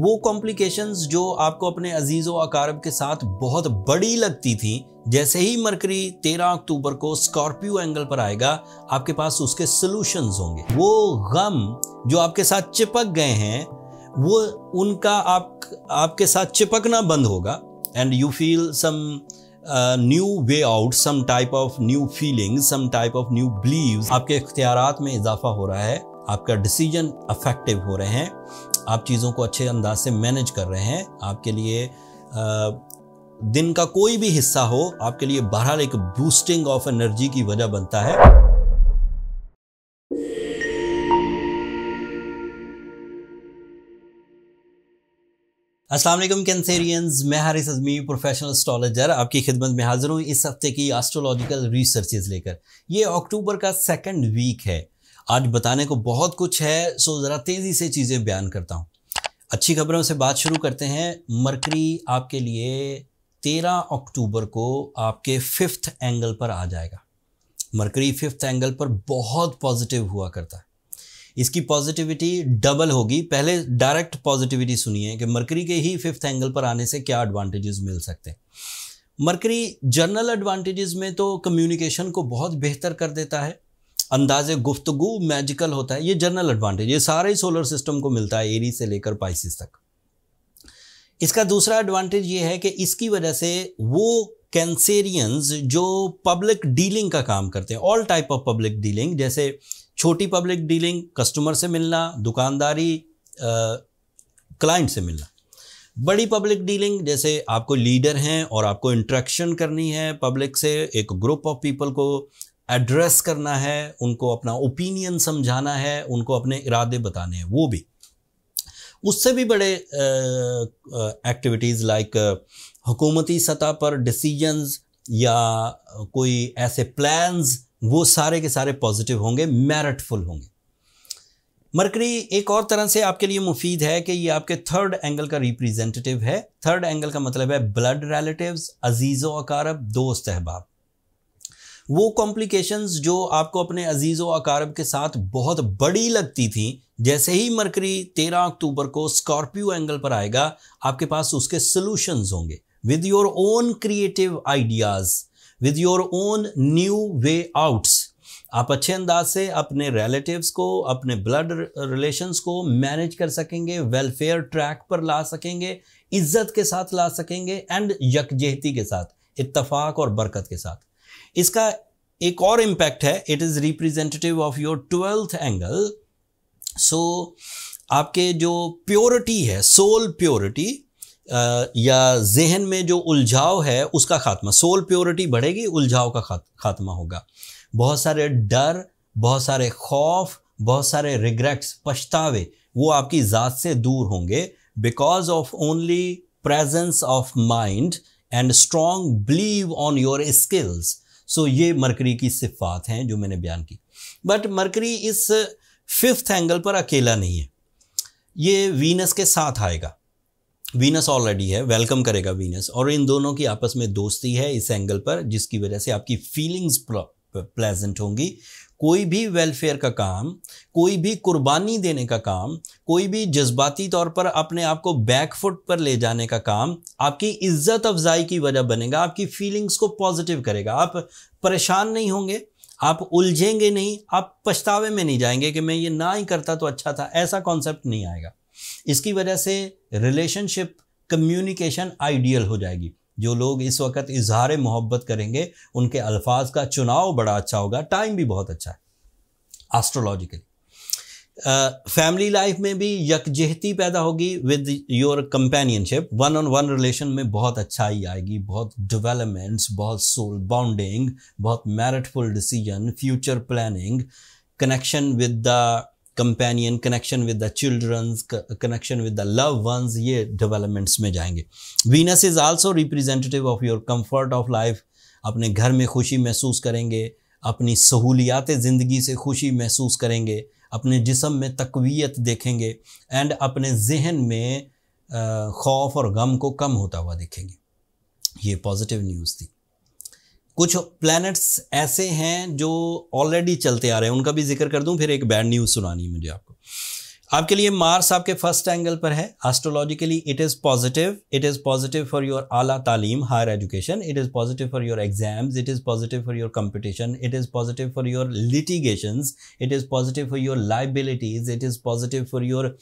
वो कॉम्प्लिकेशंस जो आपको अपने अजीज़ व अकारब के साथ बहुत बड़ी लगती थी जैसे ही मरकरी 13 अक्टूबर को स्कॉर्पियो एंगल पर आएगा आपके पास उसके सॉल्यूशंस होंगे वो गम जो आपके साथ चिपक गए हैं वो उनका आप आपके साथ चिपकना बंद होगा and you feel some new way out some type of new feeling some type of new believe आपके इख्तियार में इजाफा हो रहा है आपका डिसीजन अफेक्टिव हो रहे हैं आप चीज़ों को अच्छे अंदाज से मैनेज कर रहे हैं आपके लिए आ, दिन का कोई भी हिस्सा हो आपके लिए बहरहाल एक बूस्टिंग ऑफ एनर्जी की वजह बनता है असलम कैंसेरियंस मैं हारिस अजमी प्रोफेशनल एस्ट्रोलॉजर आपकी खिदमत में हाजिर हूँ इस हफ्ते की एस्ट्रोलॉजिकल रिसर्चेज लेकर ये अक्टूबर का सेकंड वीक है आज बताने को बहुत कुछ है सो ज़रा तेज़ी से चीज़ें बयान करता हूँ अच्छी खबरों से बात शुरू करते हैं मरकरी आपके लिए तेरह अक्टूबर को आपके फिफ्थ एंगल पर आ जाएगा मरकरी फिफ्थ एंगल पर बहुत पॉजिटिव हुआ करता है इसकी पॉजिटिविटी डबल होगी पहले डायरेक्ट पॉजिटिविटी सुनिए कि मरकरी के ही फिफ्थ एंगल पर आने से क्या एडवांटेजेस मिल सकते हैं मरकरी जनरल एडवांटेजेस में तो कम्युनिकेशन को बहुत बेहतर कर देता है अंदाजे गुफ्तगु मैजिकल होता है ये जनरल एडवांटेज ये सारे सोलर सिस्टम को मिलता है एरी से लेकर पाइसिस तक इसका दूसरा एडवांटेज ये है कि इसकी वजह से वो कैंसेरियंस जो पब्लिक डीलिंग का काम करते हैं all type of public dealing जैसे छोटी पब्लिक डीलिंग कस्टमर से मिलना दुकानदारी क्लाइंट से मिलना बड़ी पब्लिक डीलिंग जैसे आपको लीडर हैं और आपको इंट्रैक्शन करनी है पब्लिक से एक ग्रुप ऑफ पीपल को एड्रेस करना है उनको अपना ओपिनियन समझाना है उनको अपने इरादे बताने हैं वो भी उससे भी बड़े एक्टिविटीज़ लाइक हुकूमती सतह पर डिसीजंस या कोई ऐसे प्लान्स वो सारे के सारे पॉजिटिव होंगे मेरिटफुल होंगे मरकरी एक और तरह से आपके लिए मुफीद है कि ये आपके थर्ड एंगल का रिप्रेजेंटेटिव है थर्ड एंगल का मतलब है ब्लड रिलेटिव्स अजीज़ो अकारब दोस्त अहबाब वो कॉम्प्लिकेशंस जो आपको अपने अजीज़ व अकारब के साथ बहुत बड़ी लगती थी जैसे ही मरकरी 13 अक्टूबर को स्कॉर्पियो एंगल पर आएगा आपके पास उसके सॉल्यूशंस होंगे with your own creative ideas with your own new way outs आप अच्छे अंदाज से अपने रिलेटिव्स को अपने ब्लड रिलेशंस को मैनेज कर सकेंगे वेलफेयर ट्रैक पर ला सकेंगे इज्जत के साथ ला सकेंगे एंड यकजहती के साथ इत्तफाक और बरकत के साथ इसका एक और इम्पैक्ट है it is representative of your twelfth angle so आपके जो प्योरिटी है सोल प्योरिटी या जहन में जो उलझाव है उसका खात्मा सोल प्योरिटी बढ़ेगी उलझाव का खात्मा होगा बहुत सारे डर बहुत सारे खौफ बहुत सारे रिग्रेट्स पछतावे वो आपकी ज़ात से दूर होंगे because of only presence of mind and strong believe on your skills so ये मरकरी की सिफात हैं जो मैंने बयान की बट मरकरी इस फिफ्थ एंगल पर अकेला नहीं है ये वीनस के साथ आएगा वीनस ऑलरेडी है वेलकम करेगा वीनस और इन दोनों की आपस में दोस्ती है इस एंगल पर जिसकी वजह से आपकी फीलिंग्स प्लेजेंट होंगी कोई भी वेलफेयर का काम कोई भी कुर्बानी देने का काम कोई भी जज्बाती तौर पर अपने आप को बैकफुट पर ले जाने का काम आपकी इज्जत अफजाई की वजह बनेगा आपकी फीलिंग्स को पॉजिटिव करेगा आप परेशान नहीं होंगे आप उलझेंगे नहीं आप पछतावे में नहीं जाएंगे कि मैं ये ना ही करता तो अच्छा था ऐसा कॉन्सेप्ट नहीं आएगा इसकी वजह से रिलेशनशिप कम्युनिकेशन आइडियल हो जाएगी जो लोग इस वक्त इजहार मोहब्बत करेंगे उनके अल्फाज का चुनाव बड़ा अच्छा होगा टाइम भी बहुत अच्छा है एस्ट्रोलॉजिकली फैमिली लाइफ में भी यकजहती पैदा होगी with your companionship one on one relation में बहुत अच्छाई आएगी बहुत डेवलपमेंट्स बहुत सोल बाउंडिंग बहुत meritful decision future planning connection with the companion connection with the childrens connection with the love once ये डेवलपमेंट्स में जाएंगे Venus is also representative of your comfort of life अपने घर में खुशी महसूस करेंगे अपनी सहूलियात ज़िंदगी से खुशी महसूस करेंगे अपने जिसम में तकवीत देखेंगे एंड अपने जहन में खौफ और गम को कम होता हुआ देखेंगे ये पॉजिटिव न्यूज़ थी कुछ प्लैनेट्स ऐसे हैं जो ऑलरेडी चलते आ रहे हैं उनका भी जिक्र कर दूं फिर एक बैड न्यूज़ सुनानी है मुझे आपको आपके लिए मार्स आपके फर्स्ट एंगल पर है astrologically it is positive it is positive for your आला तालीम higher education it is positive for your exams it is positive for your competition it is positive for your litigations it is positive for your liabilities it is positive for your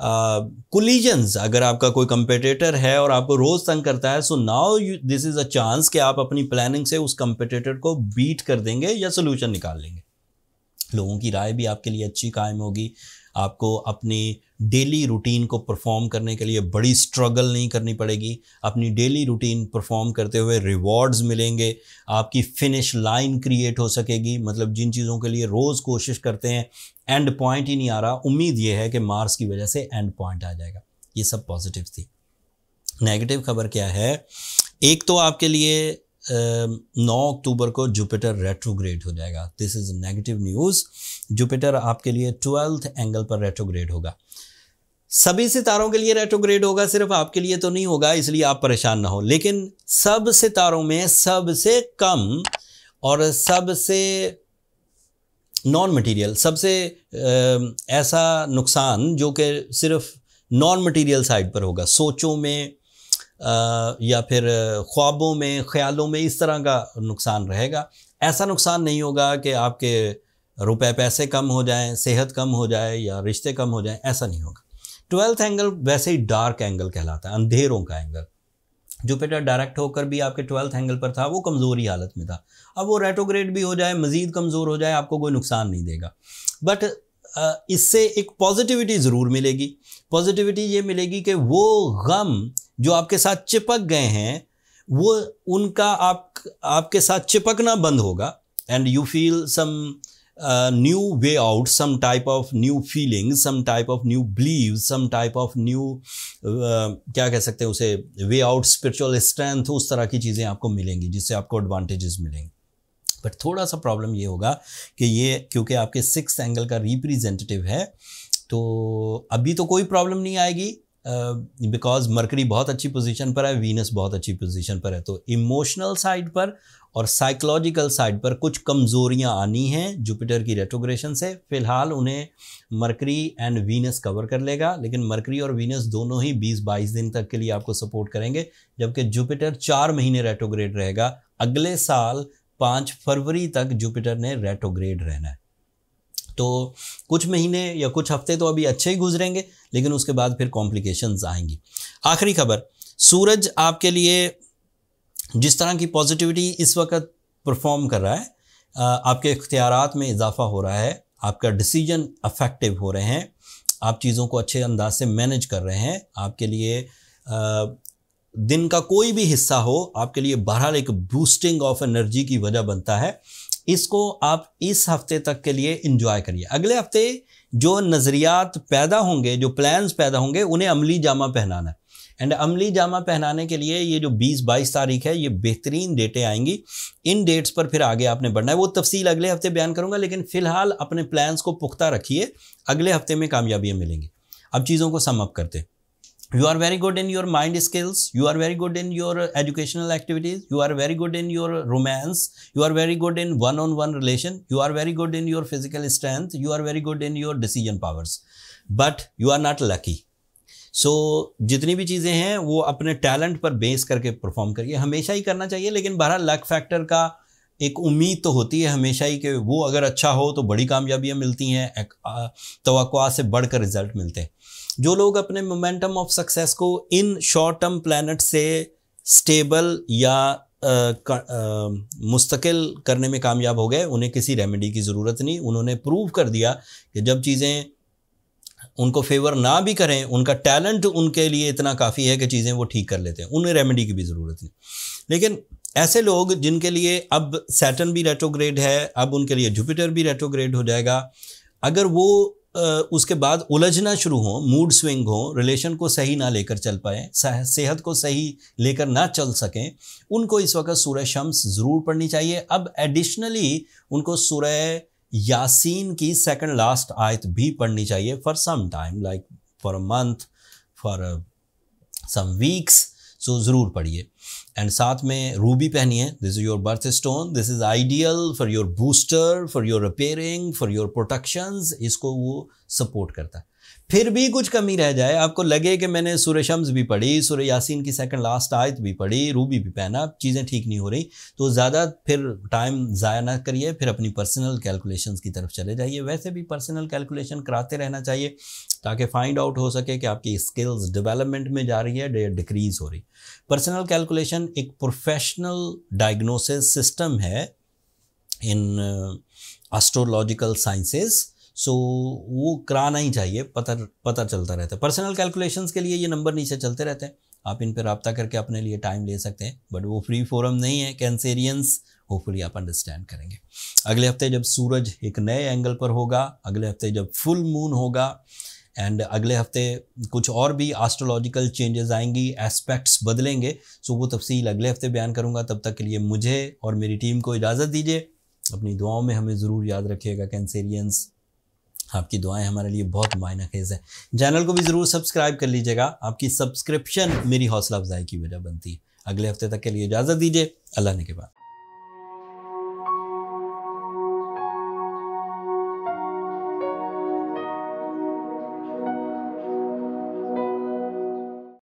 collisions अगर आपका कोई competitor है और आपको रोज़ तंग करता है so now this is a chance कि आप अपनी प्लानिंग से उस कंपटीटर को बीट कर देंगे या सोल्यूशन निकाल लेंगे लोगों की राय भी आपके लिए अच्छी कायम होगी आपको अपनी डेली रूटीन को परफॉर्म करने के लिए बड़ी स्ट्रगल नहीं करनी पड़ेगी अपनी डेली रूटीन परफॉर्म करते हुए रिवॉर्ड्स मिलेंगे आपकी फिनिश लाइन क्रिएट हो सकेगी मतलब जिन चीज़ों के लिए रोज़ कोशिश करते हैं एंड पॉइंट ही नहीं आ रहा उम्मीद ये है कि मार्स की वजह से एंड पॉइंट आ जाएगा ये सब पॉजिटिव थी नेगेटिव खबर क्या है एक तो आपके लिए नौ अक्टूबर को जुपिटर रेट्रोग्रेड हो जाएगा this is negative news Jupiter आपके लिए ट्वेल्थ एंगल पर रेट्रोग्रेड होगा सभी सितारों के लिए रेट्रोग्रेड होगा सिर्फ आपके लिए तो नहीं होगा इसलिए आप परेशान ना हो लेकिन सब सितारों में सबसे कम और सबसे नॉन मटेरियल सबसे ऐसा नुकसान जो कि सिर्फ नॉन मटेरियल साइड पर होगा सोचों में या फिर ख्वाबों में ख्यालों में इस तरह का नुकसान रहेगा ऐसा नुकसान नहीं होगा कि आपके रुपए पैसे कम हो जाएं सेहत कम हो जाए या रिश्ते कम हो जाएं ऐसा नहीं होगा ट्वेल्थ एंगल वैसे ही डार्क एंगल कहलाता है अंधेरों का एंगल जुपिटर डायरेक्ट होकर भी आपके ट्वेल्थ एंगल पर था वो कमज़ोरी हालत में था अब वो रेटोग्रेड भी हो जाए मज़ीद कमज़ोर हो जाए आपको कोई नुकसान नहीं देगा बट इससे एक पॉजिटिविटी ज़रूर मिलेगी पॉजिटिविटी ये मिलेगी कि वो गम जो आपके साथ चिपक गए हैं वो उनका आप आपके साथ चिपकना बंद होगा and you feel some new way out some type of new feeling some type of new believe some type of new क्या कह सकते हैं उसे वे आउट स्पिरिचुअल स्ट्रेंथ उस तरह की चीज़ें आपको मिलेंगी जिससे आपको एडवांटेजेस मिलेंगे बट थोड़ा सा प्रॉब्लम ये होगा कि ये क्योंकि आपके सिक्स एंगल का रिप्रेजेंटेटिव है तो अभी तो कोई प्रॉब्लम नहीं आएगी बिकॉज मरकरी बहुत अच्छी पोजीशन पर है वीनस बहुत अच्छी पोजीशन पर है तो इमोशनल साइड पर और साइकोलॉजिकल साइड पर कुछ कमज़ोरियाँ आनी हैं जुपिटर की रेट्रोग्रेशन से फ़िलहाल उन्हें मरकरी एंड वीनस कवर कर लेगा लेकिन मरकरी और वीनस दोनों ही 20-22 दिन तक के लिए आपको सपोर्ट करेंगे जबकि जुपिटर चार महीने रेट्रोग्रेड रहेगा अगले साल पाँच फरवरी तक जुपिटर ने रेट्रोग्रेड रहना है तो कुछ महीने या कुछ हफ्ते तो अभी अच्छे ही गुजरेंगे लेकिन उसके बाद फिर कॉम्प्लिकेशन आएंगी आखिरी खबर सूरज आपके लिए जिस तरह की पॉजिटिविटी इस वक्त परफॉर्म कर रहा है आपके इख्तियार में इजाफा हो रहा है आपका डिसीजन अफेक्टिव हो रहे हैं आप चीज़ों को अच्छे अंदाज से मैनेज कर रहे हैं आपके लिए दिन का कोई भी हिस्सा हो आपके लिए बहरहाल एक बूस्टिंग ऑफ एनर्जी की वजह बनता है इसको आप इस हफ्ते तक के लिए इंजॉय करिए अगले हफ्ते जो नज़रियात पैदा होंगे जो प्लान्स पैदा होंगे उन्हें अमली जामा पहनाना है एंड अमली जामा पहनाने के लिए ये जो 20-22 तारीख है ये बेहतरीन डेटें आएंगी इन डेट्स पर फिर आगे आपने बढ़ना है वो तफसील अगले हफ्ते बयान करूंगा लेकिन फ़िलहाल अपने प्लान्स को पुख्ता रखिए अगले हफ्ते में कामयाबियाँ मिलेंगी अब चीज़ों को समअप करते हैं you are very good in your mind skills you are very good in your educational activities you are very good in your romance you are very good in one on one relation you are very good in your physical strength you are very good in your decision powers but you are not lucky so so, जितनी भी चीज़ें हैं वो अपने talent पर base करके perform करिए हमेशा ही करना चाहिए लेकिन बहरहाल लक फैक्टर का एक उम्मीद तो होती है हमेशा ही कि वो अगर अच्छा हो तो बड़ी कामयाबियाँ मिलती हैं तो से बढ़कर रिजल्ट मिलते हैं जो लोग अपने मोमेंटम ऑफ सक्सेस को इन शॉर्ट टर्म प्लानट से स्टेबल या मुस्तकिल करने में कामयाब हो गए उन्हें किसी रेमेडी की ज़रूरत नहीं उन्होंने प्रूव कर दिया कि जब चीज़ें उनको फेवर ना भी करें उनका टैलेंट उनके लिए इतना काफ़ी है कि चीज़ें वो ठीक कर लेते हैं उन्हें रेमेडी की भी ज़रूरत नहीं लेकिन ऐसे लोग जिनके लिए अब सैटन भी रेटोग्रेड है अब उनके लिए जुपिटर भी रेट्रोग्रेड हो जाएगा अगर वो उसके बाद उलझना शुरू हो मूड स्विंग हो रिलेशन को सही ना लेकर चल पाए सेहत को सही लेकर ना चल सकें उनको इस वक्त सूर्य शम्स ज़रूर पढ़नी चाहिए अब एडिशनली उनको सूर्य यासीन की सेकंड लास्ट आयत भी पढ़नी चाहिए for some time like for a month for some weeks so ज़रूर पढ़िए एंड साथ में रूबी पहनिए this is your birth stone this is ideal for your booster for your repairing for your protections इसको वो सपोर्ट करता है फिर भी कुछ कमी रह जाए आपको लगे कि मैंने सूर्य शम्स भी पढ़ी सूर्य यासीन की सेकंड लास्ट आयत भी पढ़ी रूबी भी पहना चीज़ें ठीक नहीं हो रही तो ज़्यादा फिर टाइम ज़ाया ना करिए फिर अपनी पर्सनल कैलकुलेशन की तरफ चले जाइए वैसे भी पर्सनल कैलकुलेशन कराते रहना चाहिए ताकि फाइंड आउट हो सके कि आपकी स्किल्स डेवलपमेंट में जा रही है डिक्रीज़ हो रही पर्सनल कैलकुलेशन एक प्रोफेशनल डायग्नोसिस सिस्टम है इन एस्ट्रोलॉजिकल साइंसेज़ सो वो कराना ही चाहिए पता पता चलता रहता है पर्सनल कैलकुलेशंस के लिए ये नंबर नीचे चलते रहते हैं आप इन पर रबता करके अपने लिए टाइम ले सकते हैं बट वो फ्री फोरम नहीं है कैंसेरियंस होपफुली आप अंडरस्टैंड करेंगे अगले हफ्ते जब सूरज एक नए एंगल पर होगा अगले हफ्ते जब फुल मून होगा एंड अगले हफ्ते कुछ और भी एस्ट्रोलॉजिकल चेंजेस आएंगी एस्पेक्ट्स बदलेंगे सो वो तफसील अगले हफ्ते बयान करूँगा तब तक के लिए मुझे और मेरी टीम को इजाज़त दीजिए अपनी दुआओं में हमें ज़रूर याद रखिएगा कैंसेरियंस आपकी दुआएं हमारे लिए बहुत मायने खेज़ है चैनल को भी ज़रूर सब्सक्राइब कर लीजिएगा आपकी सब्सक्रिप्शन मेरी हौसला अफजाई की वजह बनती है अगले हफ्ते तक के लिए इजाज़त दीजिए अल्लाह ने के बाद